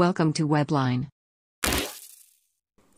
Welcome to Webline.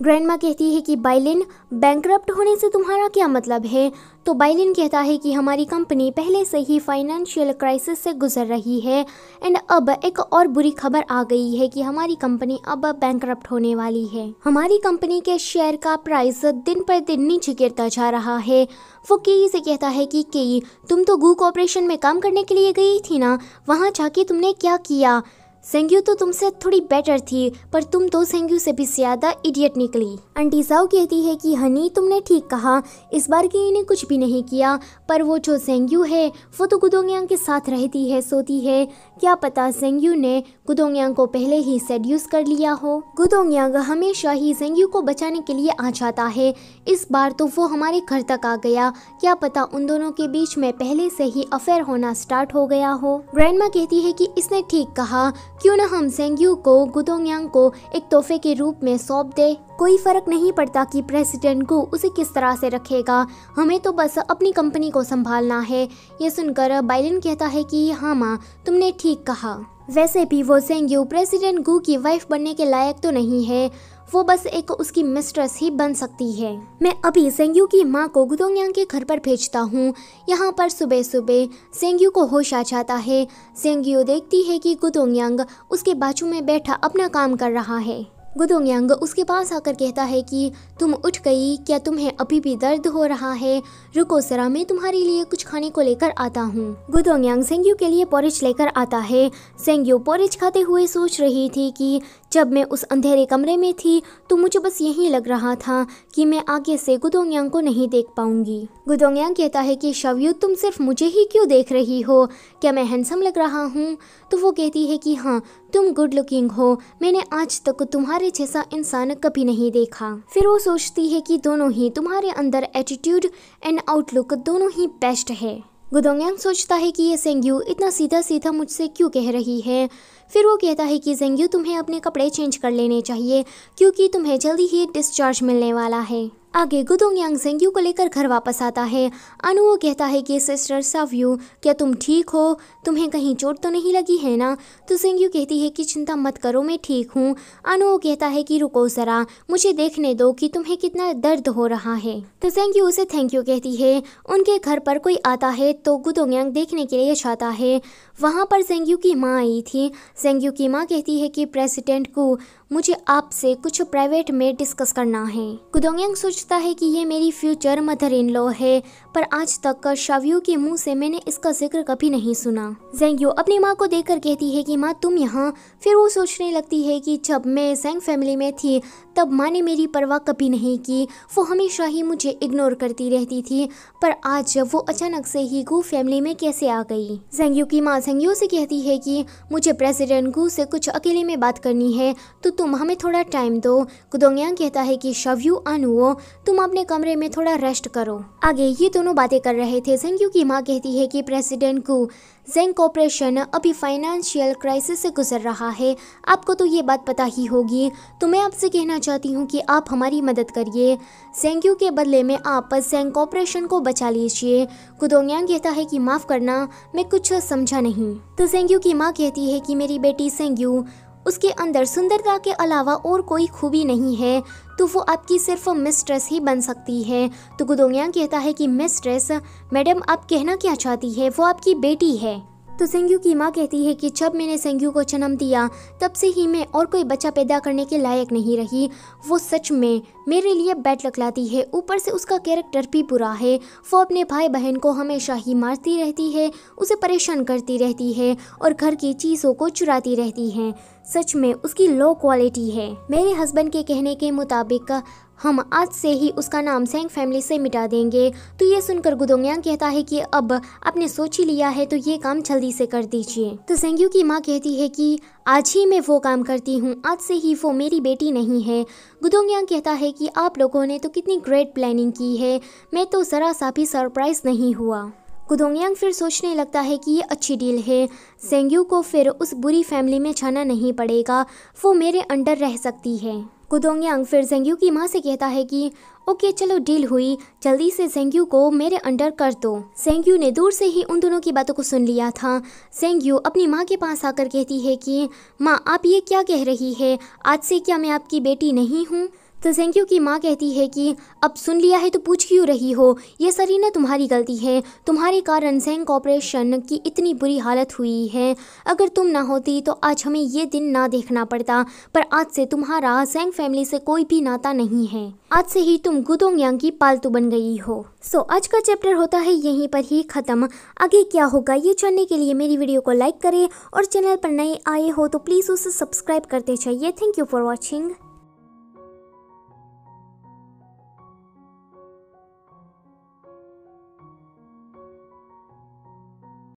Grandma कहती है कि बाइलिन बैंक होने से तुम्हारा क्या मतलब है तो बाइलिन कहता है कि हमारी कंपनी पहले से ही फाइनेंशियल क्राइसिस से गुजर रही है एंड अब एक और बुरी खबर आ गई है कि हमारी कंपनी अब बैंक होने वाली है हमारी कंपनी के शेयर का प्राइस दिन पर दिन नीचे गिरता जा रहा है वो केई से कहता है कि केई तुम तो गू कॉपरेशन में काम करने के लिए गई थी ना वहाँ जाके तुमने क्या किया सेंग्यू तो तुमसे थोड़ी बेटर थी पर तुम तो सेंग्यू से भी ज़्यादा इडियट निकली आंटी साओ कहती है कि हनी तुमने ठीक कहा इस बार की इन्हें कुछ भी नहीं किया पर वो जो सेंग्यू है वो तो गुदोंगयांग के साथ रहती है सोती है क्या पता सेंग्यू ने गुदोंगयांग को पहले ही सेड्यूस कर लिया हो गुदोंगयांग हमेशा ही सेंग्यू को बचाने के लिए आ जाता है इस बार तो वो हमारे घर तक आ गया क्या पता उन दोनों के बीच में पहले से ही अफेयर होना स्टार्ट हो गया हो ग्रैंडमा कहती है की इसने ठीक कहा क्यों ना हम सेंग्यू को गुदोंगयांग को एक तोहफे के रूप में सौंप दे कोई फर्क नहीं पड़ता कि प्रेसिडेंट को उसे किस तरह से रखेगा हमें तो बस अपनी कंपनी को संभालना है ये सुनकर बाइडन कहता है कि हाँ माँ तुमने ठीक कहा वैसे भी वो सेंग्यू प्रेसिडेंट गु की वाइफ बनने के लायक तो नहीं है वो बस एक उसकी मिस्ट्रेस ही बन सकती है मैं अभी सेंग्यू की माँ को गुदोंगयांग के घर पर भेजता हूँ यहाँ पर सुबह सुबह सेंग्यू को होश आ जाता है सेंग्यू देखती है कि गुदोंगयांग उसके बाजू में बैठा अपना काम कर रहा है गुदोंगयांग उसके पास आकर कहता है कि तुम उठ गई क्या तुम्हें अभी भी दर्द हो रहा है रुको सरा मैं तुम्हारे लिए कुछ खाने को लेकर आता हूँ गुदोंगयांग सेंग्यू के लिए पॉरिज लेकर आता है सेंग्यू पॉरिज खाते हुए सोच रही थी कि जब मैं उस अंधेरे कमरे में थी तो मुझे बस यही लग रहा था कि मैं आगे से गुदोंगयांग को नहीं देख पाऊंगी गुदोंगयांग कहता है कि शवयु तुम सिर्फ मुझे ही क्यों देख रही हो क्या मैं हैंडसम लग रहा हूँ तो वो कहती है कि हाँ तुम गुड लुकिंग हो मैंने आज तक तुम्हारे जैसा इंसान कभी नहीं देखा फिर वो सोचती है कि दोनों ही तुम्हारे अंदर एटीट्यूड एंड आउटलुक दोनों ही बेस्ट है गुदोंगयांग सोचता है कि ये सेंग्यू इतना सीधा सीधा मुझसे क्यों कह रही है फिर वो कहता है कि जेंग्यू तुम्हें अपने कपड़े चेंज कर लेने चाहिए क्योंकि तुम्हें जल्दी ही डिस्चार्ज मिलने वाला है आगे गुदोंग यांग सेंग यू को लेकर घर वापस आता है अनु वो कहता है कि सिस्टर सव यू क्या तुम ठीक हो तुम्हें कहीं चोट तो नहीं लगी है ना तो सेंग यू कहती है कि चिंता मत करो मैं ठीक हूँ अनु वो कहता है कि रुको ज़रा मुझे देखने दो कि तुम्हें कितना दर्द हो रहा है तो सेंग यू उसे थैंक यू कहती है उनके घर पर कोई आता है तो गुदोंग यांग देखने के लिए जाता है वहाँ पर सेंग यू की माँ आई थी सेंग यू की माँ कहती है कि प्रेसिडेंट को मुझे आपसे कुछ प्राइवेट में डिस्कस करना है कुदोंग सोचता है कि ये मेरी फ्यूचर मदर इन लॉ है पर आज तक शव्यू के मुंह से मैंने इसका जिक्र कभी नहीं सुना जेंग्यो अपनी माँ को देखकर कहती है कि माँ तुम यहाँ फिर वो सोचने लगती है कि जब मैं जेंग फैमिली में थी तब माँ ने मेरी परवाह कभी नहीं की वो हमेशा ही मुझे इग्नोर करती रहती थी पर आज जब वो अचानक से ही गु फैमिली में कैसे आ गई जेंग्यू की माँ जेंग्यू से कहती है कि मुझे प्रेसिडेंट गु से कुछ अकेले में बात करनी है तो तुम हमें थोड़ा टाइम दो कुदोंग कहता है कि शव्यू अनुओ तुम अपने कमरे में थोड़ा रेस्ट करो आगे ये दोनों बातें कर रहे थे जेंग्यू की माँ कहती है कि प्रेसिडेंट गु जेंग कॉपरेशन अभी फाइनेंशियल क्राइसिस से गुजर रहा है आपको तो ये बात पता ही होगी तो मैं आपसे कहना चाहती हूँ कि आप हमारी मदद करिए जेंग्यू के बदले में आप जेंग कॉपरेशन को बचा लीजिए कुदोंग कहता है कि माफ़ करना मैं कुछ समझा नहीं तो जेंग्यू की माँ कहती है कि मेरी बेटी सेंग्यू उसके अंदर सुंदरता के अलावा और कोई खूबी नहीं है तो वो आपकी सिर्फ मिस्ट्रेस ही बन सकती है तो गुदोंगयांग कहता है कि मिस्ट्रेस मैडम आप कहना क्या चाहती है वो आपकी बेटी है तो संघू की माँ कहती है कि जब मैंने संघू को जन्म दिया तब से ही मैं और कोई बच्चा पैदा करने के लायक नहीं रही वो सच में मेरे लिए बैट लग लाती है ऊपर से उसका कैरेक्टर भी बुरा है वो अपने भाई बहन को हमेशा ही मारती रहती है उसे परेशान करती रहती है और घर की चीज़ों को चुराती रहती है सच में उसकी लो क्वालिटी है मेरे हस्बैंड के कहने के मुताबिक हम आज से ही उसका नाम सेंग फैमिली से मिटा देंगे तो ये सुनकर गुदोंगयांग कहता है कि अब आपने सोच ही लिया है तो ये काम जल्दी से कर दीजिए तो सेंग्यू की माँ कहती है कि आज ही मैं वो काम करती हूँ आज से ही वो मेरी बेटी नहीं है गुदोंगयांग कहता है कि आप लोगों ने तो कितनी ग्रेट प्लानिंग की है मैं तो ज़रा सा भी सरप्राइज़ नहीं हुआ गुदोंगयांग फिर सोचने लगता है कि ये अच्छी डील है सेंग्यू को फिर उस बुरी फैमिली में जाना नहीं पड़ेगा वो मेरे अंडर रह सकती है कुदोंगयांग फिर जेंग्यू की माँ से कहता है कि ओके चलो डील हुई जल्दी से जेंग्यू को मेरे अंडर कर दो जेंग्यू ने दूर से ही उन दोनों की बातों को सुन लिया था जेंग्यू अपनी माँ के पास आकर कहती है कि माँ आप ये क्या कह रही है आज से क्या मैं आपकी बेटी नहीं हूँ तो सेंक्यू की माँ कहती है कि अब सुन लिया है तो पूछ क्यों रही हो ये सरीना तुम्हारी गलती है तुम्हारे कारण सेंग ऑपरेशन की इतनी बुरी हालत हुई है अगर तुम ना होती तो आज हमें ये दिन ना देखना पड़ता पर आज से तुम्हारा सेंग फैमिली से कोई भी नाता नहीं है आज से ही तुम गुदोंग यांग की पालतू बन गई हो सो so, आज का चैप्टर होता है यहीं पर ही ख़त्म आगे क्या होगा ये जानने के लिए मेरी वीडियो को लाइक करें और चैनल पर नए आए हो तो प्लीज़ उसे सब्सक्राइब करते चाहिए थैंक यू फॉर वॉचिंग